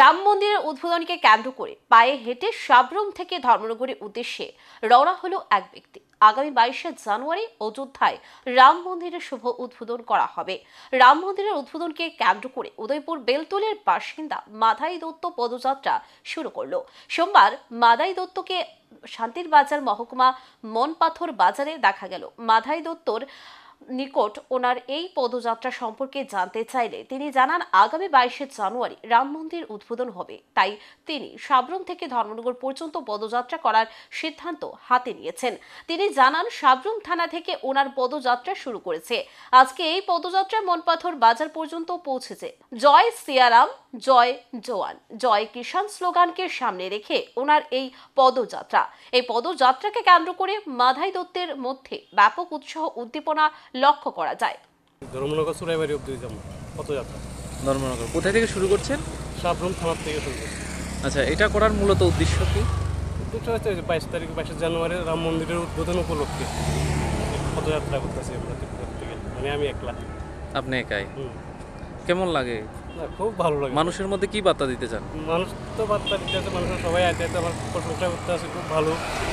রাম মন্দিরের উদ্বোধনকে কেন্দ্র করে পায়ে হেঁটে সাবরুম থেকে ধর্মনগরের উদ্দেশ্যে রওনা হলো এক ব্যক্তি আগামী বাইশে জানুয়ারি অযোধ্যায় রাম মন্দিরের শুভ উদ্বোধন করা হবে রাম মন্দিরের উদ্বোধনকে কেন্দ্র করে উদয়পুর বেলতলের বাসিন্দা মাধাই দত্ত পদযাত্রা শুরু করলো সোমবার মাধাই দত্তকে শান্তির বাজার মহকুমা মনপাথর বাজারে দেখা গেল মাধাই দত্তর নিকট ওনার এই পদযাত্রা সম্পর্কে জানতে চাইলে তিনি জানান আগামী বাইশে জানুয়ারি রাম মন্দির উদ্বোধন হবে তাই তিনি সাবরুম থেকে ধর্মনগর পর্যন্ত পদযাত্রা করার সিদ্ধান্ত হাতে নিয়েছেন তিনি জানান সাবরুম থানা থেকে ওনার পদযাত্রা শুরু করেছে আজকে এই পদযাত্রা মনপাথর বাজার পর্যন্ত পৌঁছেছে জয় সিয়ারাম জয় জওয়ান জয় কিষাণ স্লোগানকে সামনে রেখে ওনার এই পদযাত্রা এই পদযাত্রাকে কেন্দ্র করে মাধাই দত্তের মধ্যে ব্যাপক উৎসাহ উদ্দীপনা লক্ষ্য করা যায় ধর্মনগর সুরাইবাড়ি অব্দি যেমন পথযাত্রা ধর্মনগর কোথায় থেকে শুরু করছেন সাবরুম থানার থেকে শুরু আচ্ছা এটা করার মূলত উদ্দেশ্য কি উদ্দেশ্য হচ্ছে বাইশ তারিখ বাইশে জানুয়ারি রাম মন্দিরের উদ্বোধন উপলক্ষে পথযাত্রা করতেছি আমরা মানে আমি একলা আপনি একাই কেমন লাগে খুব ভালো লাগে মানুষের মধ্যে কি বার্তা দিতে চান মানুষ তো বার্তা দিতে আছে মানুষের সবাই আইতে আমার প্রশংসা করতে আছে খুব ভালো